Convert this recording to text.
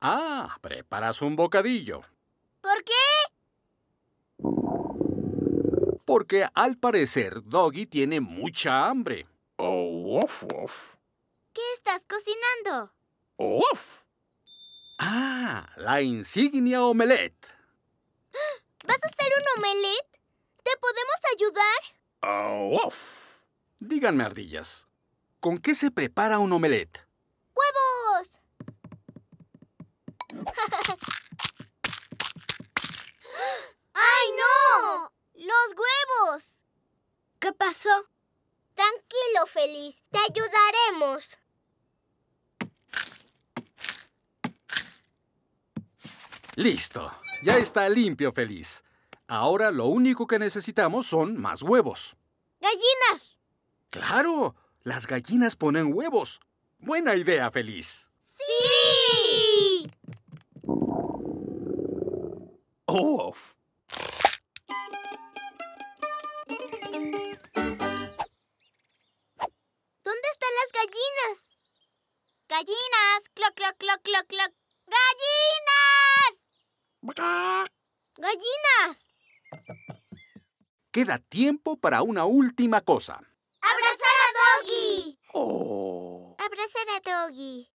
Ah, preparas un bocadillo. ¿Por qué? Porque al parecer Doggy tiene mucha hambre. Oh, ¿Qué estás cocinando? Ah, la insignia omelette. ¿Vas a hacer un omelette? ¿Te podemos ayudar? Oh, Díganme, ardillas, ¿con qué se prepara un omelette? ¡Huevo! ¡Ay, no! ¡Los huevos! ¿Qué pasó? Tranquilo, Feliz. Te ayudaremos. Listo. Ya está limpio, Feliz. Ahora lo único que necesitamos son más huevos. ¡Gallinas! ¡Claro! Las gallinas ponen huevos. Buena idea, Feliz. Oh. ¿Dónde están las gallinas? Gallinas, cloc, cloc, cloc, cloc, cloc. ¡Gallinas! ¡Gallinas! Queda tiempo para una última cosa. ¡Abrazar a Doggy! ¡Oh! Abrazar a Doggy.